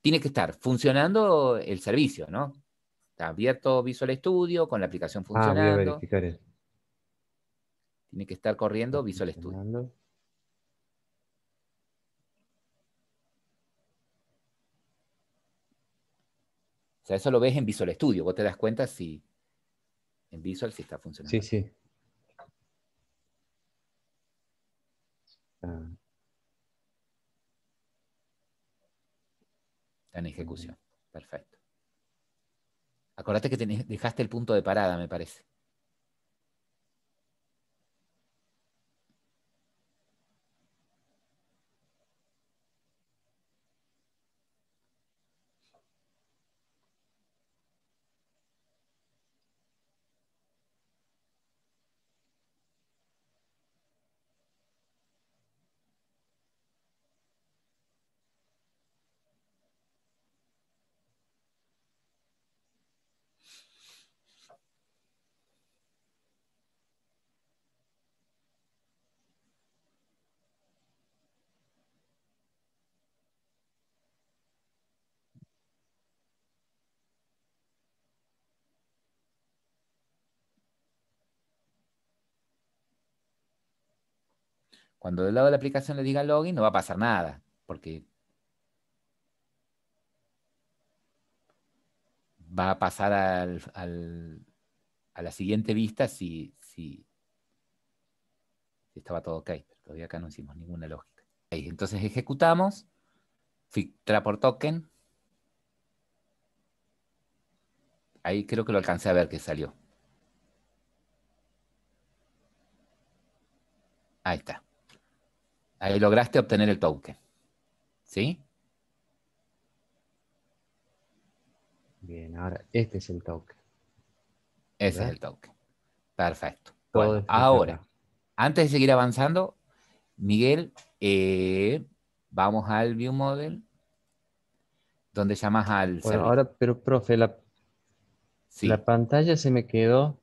Tiene que estar funcionando el servicio, ¿no? Está abierto Visual Studio con la aplicación funcionando. Ah, voy a verificar eso. Tiene que estar corriendo Visual Studio. O sea, eso lo ves en Visual Studio. Vos te das cuenta si en Visual si está funcionando. Sí, sí. Ah. Está en ejecución. Perfecto. Acordate que dejaste el punto de parada, me parece. Cuando del lado de la aplicación le diga login, no va a pasar nada, porque va a pasar a la siguiente vista si, si, si, estaba todo ok, pero todavía acá no hicimos ninguna lógica. Entonces ejecutamos, filtra por token. Ahí creo que lo alcancé a ver que salió. Ahí está. Ahí lograste obtener el token. ¿Sí? Bien, ahora este es el token. Ese es el token. Perfecto. ahora, antes de seguir avanzando, Miguel, eh, vamos al View Model, donde llamas al... ahora, pero profe, la, la pantalla se me quedó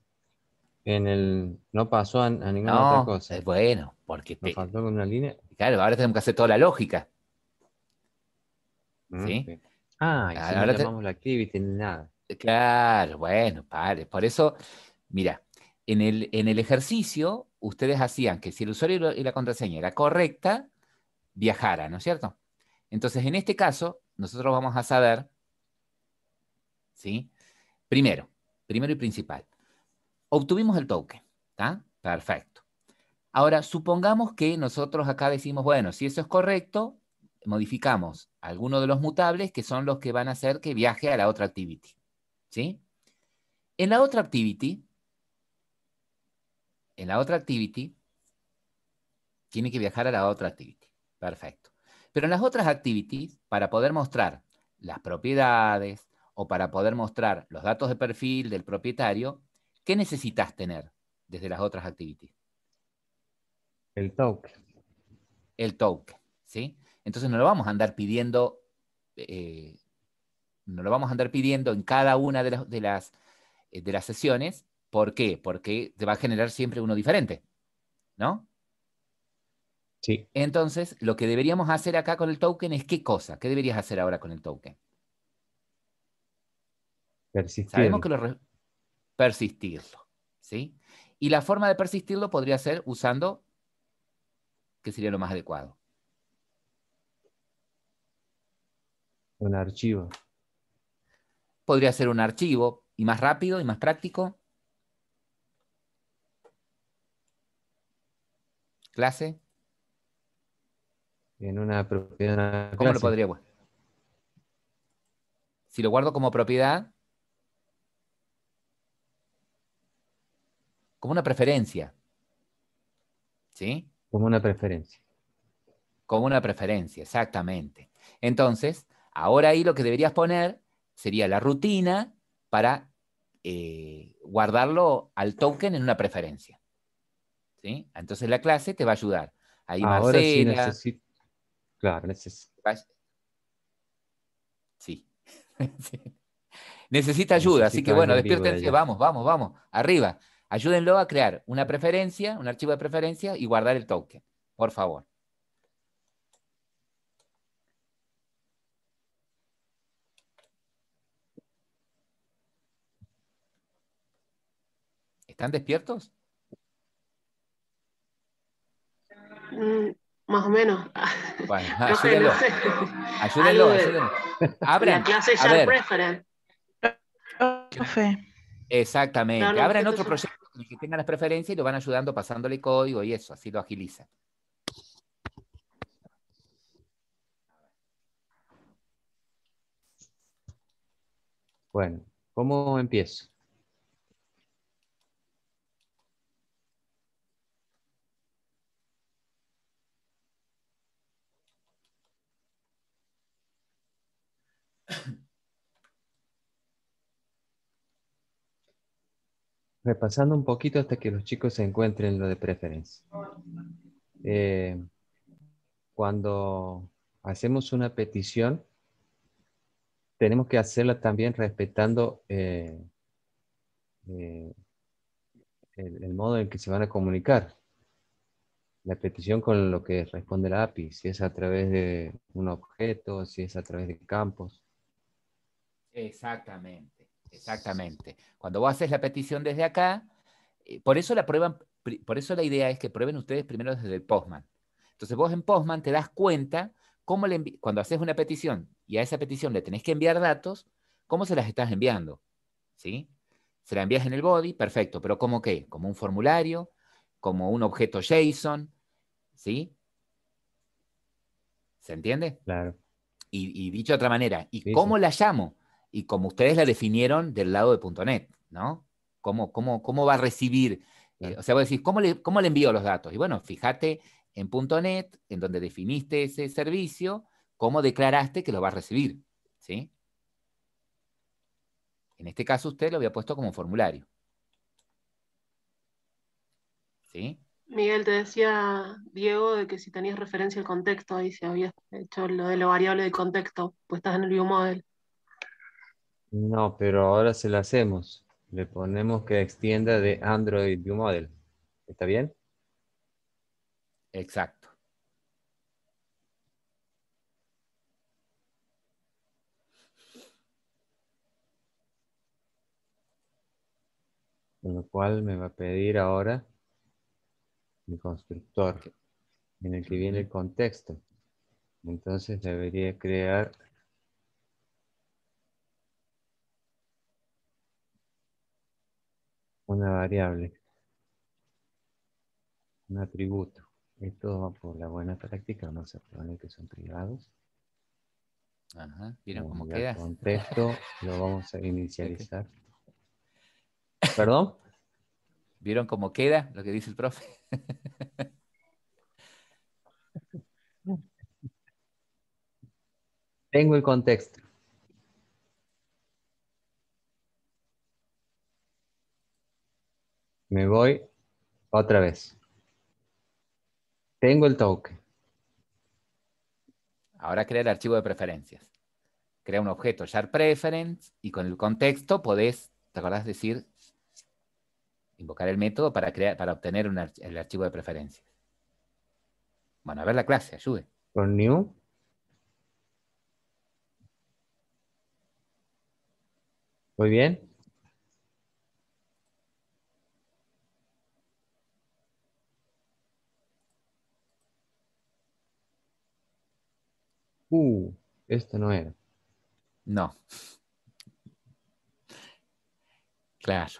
en el... No pasó a, ninguna otra cosa. bueno, porque... me te... con una línea. Claro, ahora tenemos que hacer toda la lógica. Mm, ¿Sí? Ah, y ahora no la activity ni nada. Eh, claro, bueno, padre. Por eso, mira, en el, en el ejercicio, ustedes hacían que si el usuario y, la contraseña era correcta, viajara, ¿no es cierto? Entonces, en este caso, nosotros vamos a saber, ¿sí? Primero, primero y principal, obtuvimos el token, ¿está? Perfecto. Ahora, supongamos que nosotros acá decimos, bueno, si eso es correcto, modificamos alguno de los mutables que son los que van a hacer que viaje a la otra activity. ¿Sí? En la otra activity, en la otra activity, tiene que viajar a la otra activity. Perfecto. Pero en las otras activities, para poder mostrar las propiedades o para poder mostrar los datos de perfil del propietario, ¿qué necesitas tener desde las otras activities? El token. El token. ¿sí? Entonces no lo vamos a andar pidiendo, eh, no lo vamos a andar pidiendo en cada una de las, eh, de las, sesiones. ¿Por qué? Porque te va a generar siempre uno diferente, ¿no? Sí. Entonces, lo que deberíamos hacer acá con el token es qué cosa, qué deberías hacer ahora con el token. Persistirlo. que persistirlo, ¿sí? Y la forma de persistirlo podría ser usando ¿Qué sería lo más adecuado? Un archivo. Podría ser un archivo y más rápido y más práctico. ¿Clase? En una propiedad. ¿Cómo lo podría? Si lo guardo como propiedad, como una preferencia. ¿Sí? Como una preferencia. Como una preferencia, exactamente. Entonces, ahora ahí lo que deberías poner sería la rutina para eh, guardarlo al token en una preferencia. ¿Sí? Entonces la clase te va a ayudar. Ahí ahora sí necesito. Claro, Sí. Necesita ayuda, así que bueno, despiértense, vamos, vamos, vamos, arriba. Ayúdenlo a crear una preferencia, un archivo de preferencia y guardar el token, por favor. ¿Están despiertos? Mm, más o menos. Bueno, ayúdenlo. Ayúdenlo, ayúdenlo. La clase Exactamente. Abran otro proyecto el que tenga las preferencias y lo van ayudando pasándole código y eso, así lo agiliza. Bueno, ¿cómo empiezo? repasando un poquito hasta que los chicos se encuentren lo de preferencia. Eh, cuando hacemos una petición, tenemos que hacerla también respetando eh, eh, el, modo en que se van a comunicar. La petición con lo que responde la API, si es a través de un objeto, si es a través de campos. Exactamente. Exactamente. Cuando vos haces la petición desde acá, eh, por eso la por eso la idea es que prueben ustedes primero desde el Postman. Entonces vos en Postman te das cuenta cómo cuando haces una petición y a esa petición le tenés que enviar datos, cómo se las estás enviando, ¿sí? Se la envías en el body, perfecto, pero ¿cómo qué? Como un formulario, como un objeto JSON, ¿sí? ¿Se entiende? Claro. Y, dicho de otra manera, ¿y cómo la llamo? y como ustedes la definieron del lado de .NET, ¿no? ¿Cómo, cómo, cómo va a recibir? Eh, o sea, vos decís, ¿cómo le, ¿cómo le envío los datos? Y bueno, fíjate en .NET, en donde definiste ese servicio, cómo declaraste que lo va a recibir, ¿sí? En este caso usted lo había puesto como formulario. ¿Sí? Miguel, te decía Diego de que si tenías referencia al contexto, ahí se había hecho lo de la variable de contexto, pues estás en el view model. No, pero ahora se la hacemos. Le ponemos que extienda de Android View Model. ¿Está bien? Exacto. Con lo cual me va a pedir ahora mi constructor en el que viene el contexto. Entonces debería crear una variable, un atributo. Esto va por la buena práctica, no se pone que son privados. Ajá, mira cómo queda. contexto lo vamos a inicializar. ¿Perdón? ¿Vieron cómo queda lo que dice el profe? Tengo el contexto. Me voy otra vez. Tengo el toque. Ahora crea el archivo de preferencias. Crea un objeto share preference y con el contexto podés, ¿te acordás decir? Invocar el método para, crear, para obtener el archivo de preferencias. Bueno, a ver la clase, ayude. Con new. Muy bien. Uh, esto no era. No. Claro.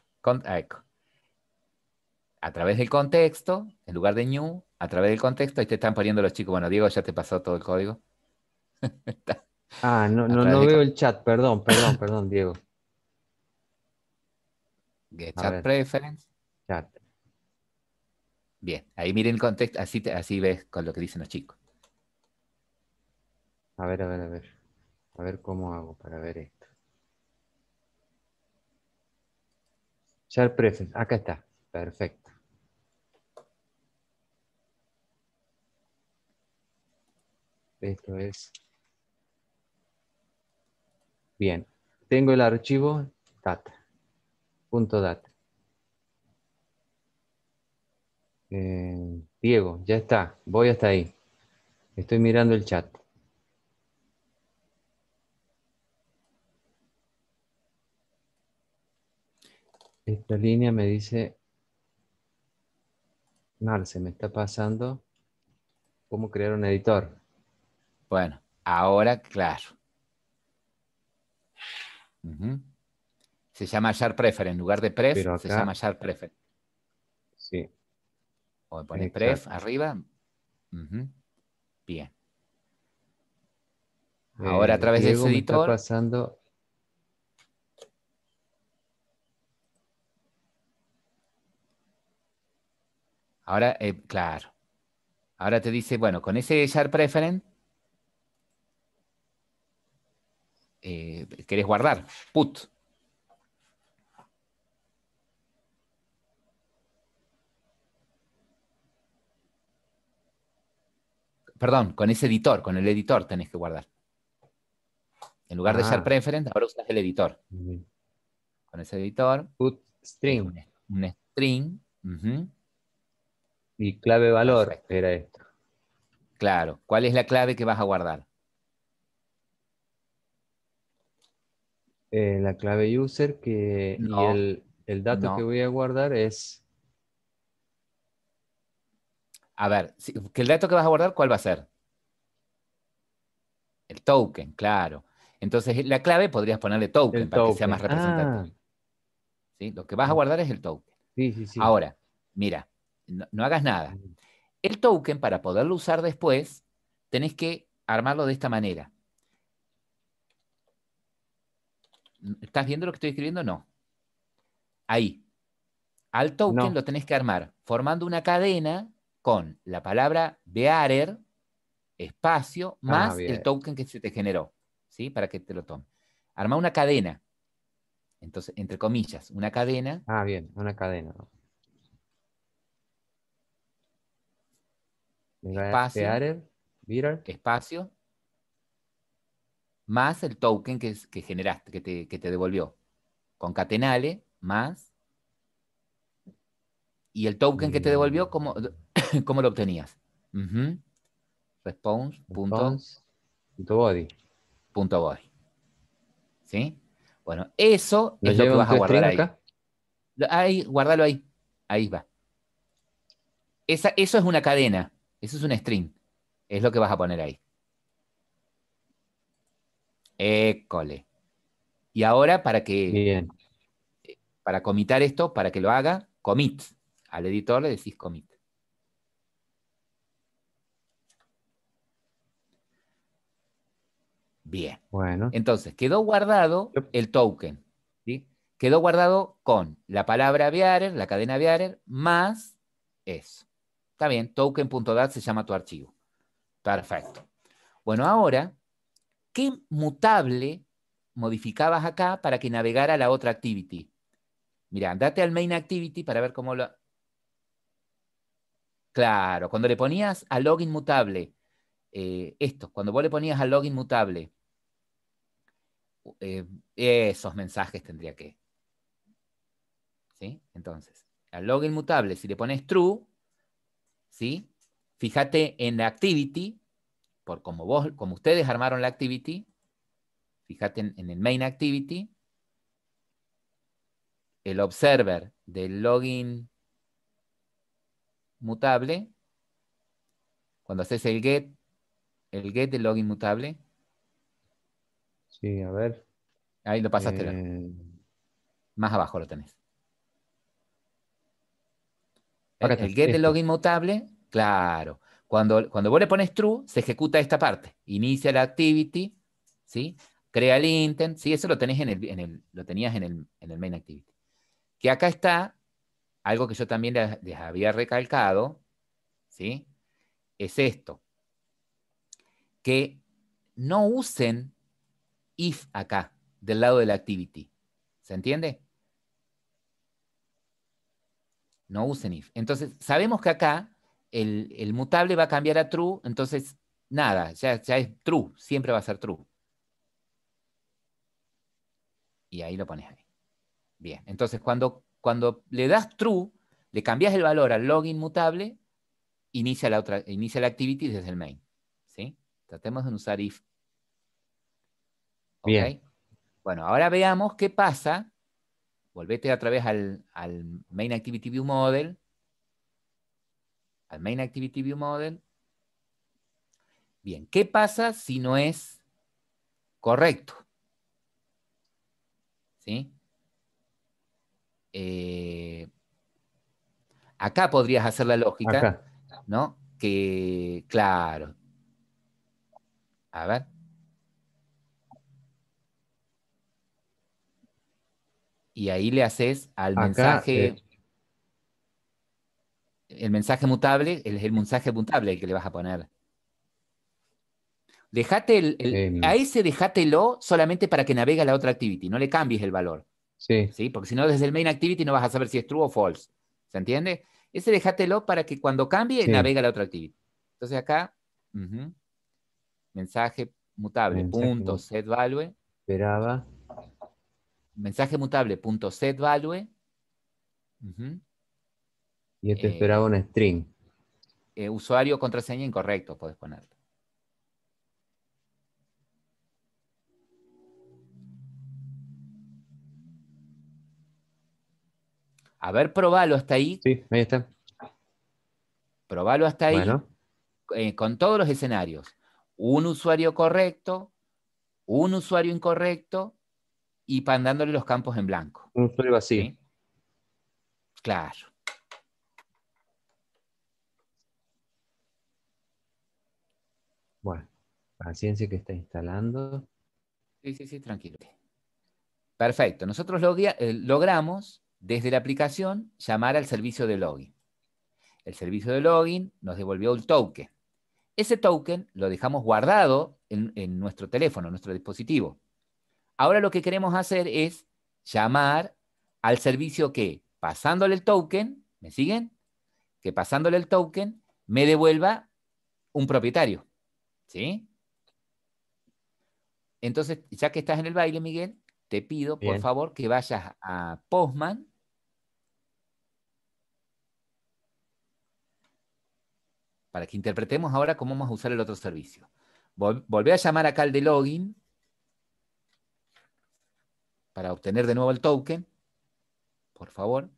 a, través del contexto, en lugar de new, a través del contexto, ahí te están poniendo los chicos. Bueno, Diego ya te pasó todo el código. ah, no, no, veo el chat, perdón, perdón, perdón, Diego. Get chat preference. Chat. Bien, ahí miren el contexto, así, así ves con lo que dicen los chicos. A ver, a ver, a ver. A ver cómo hago para ver esto. Share preference. Acá está. Perfecto. Esto es. Bien. Tengo el archivo data. Punto data. Eh, Diego, ya está. Voy hasta ahí. Estoy mirando el chat. Esta línea me dice, se me está pasando cómo crear un editor. Bueno, ahora claro. Se llama Share Prefer, en lugar de Pref, se llama Share Prefer. Sí. O me pone Pref arriba. Bien. Ahora a eh, través de ese editor. está pasando Ahora, eh, claro. Ahora te dice, bueno, con ese share preference eh, querés guardar, put. Perdón, con ese editor, con el editor tenés que guardar. En lugar de ah. share preference, ahora usas el editor. Con ese editor. Put string. Un, string. Mi clave valor era esto. Claro. ¿Cuál es la clave que vas a guardar? Eh, la clave user que el, dato que voy a guardar es. A ver, qué el dato que vas a guardar, ¿cuál va a ser? El token, claro. Entonces, la clave podrías ponerle token para que sea más representativo. Ah. ¿Sí? Lo que vas a guardar es el token. Sí, sí, sí. Ahora, mira, no, hagas nada. El token, para poderlo usar después, tenés que armarlo de esta manera. ¿Estás viendo lo que estoy escribiendo? No. Ahí. Al token lo tenés que armar formando una cadena con la palabra bearer, espacio, ah, más el token que se te generó, ¿sí? Para que te lo tome. Arma una cadena. Entonces, entre comillas, una cadena. Ah, bien, una cadena. Eh, Espacio. Espacio. Más el token que, generaste, que te, que te devolvió. Concatenale, más. Y el token que te devolvió, ¿cómo, lo obtenías? Response. body. body. ¿Sí? Bueno, eso es lo que vas a guardar ahí. Acá? ahí. Guardalo ahí. Ahí va. Esa, eso es una cadena. Eso es un string. Es lo que vas a poner ahí. École. Y ahora para que... Para comitar esto, para que lo haga, commit. Al editor le decís commit. Bien. Bueno. Entonces, quedó guardado el token. Quedó guardado con la palabra bearer, la cadena bearer, más eso. Está bien, token.dat se llama tu archivo. Perfecto. Bueno, ahora, ¿qué mutable modificabas acá para que navegara la otra activity? Mirá, date al main activity para ver cómo lo... Claro, cuando le ponías a login mutable, eh, esto, cuando vos le ponías a login mutable, eh, esos mensajes tendría que. ¿Sí? Entonces, al login mutable, si le pones true, ¿sí? Fíjate en la activity, por como, vos, como ustedes armaron la activity, fíjate en, el main activity, el observer del login mutable, cuando haces el get, el get del login mutable. Sí, a ver. Ahí lo pasaste. Eh, Más abajo lo tenés que el, get claro. Cuando, cuando vos le pones true, se ejecuta esta parte. Inicia la activity, ¿sí? Crea el intent, ¿sí? Eso lo, tenés en el, lo tenías en el, en el main activity. Que acá está algo que yo también les, había recalcado, ¿sí? Es esto. Que no usen if acá, del lado de la activity. ¿Se entiende? no usen if. Entonces, sabemos que acá el, mutable va a cambiar a true, entonces nada, ya, es true, siempre va a ser true. Y ahí lo pones ahí. Bien, entonces cuando, cuando le das true, le cambias el valor al login mutable, inicia la, otra, inicia la activity desde el main. ¿sí? Tratemos de usar if. Bien. Bueno, ahora veamos qué pasa volvete a través al, Main Activity View Model, al Main Activity View Model. Bien, ¿qué pasa si no es correcto? ¿Sí? Eh, acá podrías hacer la lógica, ¿no? Que, claro. A ver. y ahí le haces al mensaje. Eh. El mensaje mutable, el, el mensaje mutable que le vas a poner. Dejate el, a ese solamente para que navegue a la otra activity, no le cambies el valor. Sí. Porque si no, desde el main activity no vas a saber si es true o false. ¿Se entiende? Ese dejátelo para que cuando cambie navegue a la otra activity. Entonces acá, mensaje mutable, punto, set value. Esperaba mensaje mutable punto Y este eh, esperaba un string. Eh, usuario contraseña incorrecto, puedes ponerlo. A ver, probalo hasta ahí. Sí, ahí está. Probalo hasta ahí. Eh, con todos los escenarios. Un usuario correcto, un usuario incorrecto y pandándole los campos en blanco. Un así. Claro. Bueno, paciencia que está instalando. Sí, sí, sí, tranquilo. Perfecto. Nosotros eh, logramos desde la aplicación llamar al servicio de login. El servicio de login nos devolvió el token. Ese token lo dejamos guardado en, en nuestro teléfono, en nuestro dispositivo. Ahora lo que queremos hacer es llamar al servicio que, pasándole el token, ¿me siguen? Que pasándole el token me devuelva un propietario. ¿Sí? Entonces, ya que estás en el baile, Miguel, te pido, por favor, que vayas a Postman. Para que interpretemos ahora cómo vamos a usar el otro servicio. a llamar acá al de login para obtener de nuevo el token. Por favor.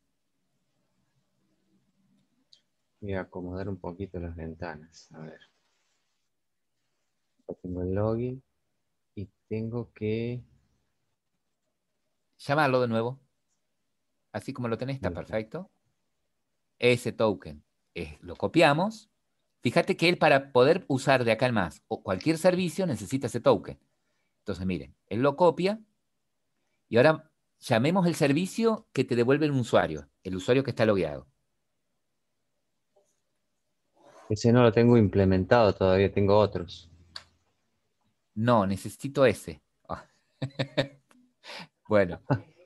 Voy a acomodar un poquito las ventanas. A ver. Tengo el login y tengo que... Llamarlo de nuevo. Así como lo tenés, está perfecto. Ese token eh, lo copiamos. Fíjate que él para poder usar de acá en más o cualquier servicio necesita ese token. Entonces, miren, él lo copia, y ahora llamemos el servicio que te devuelve el usuario, el usuario que está logueado. Ese no lo tengo implementado todavía, tengo otros. No, necesito ese. Ah. bueno.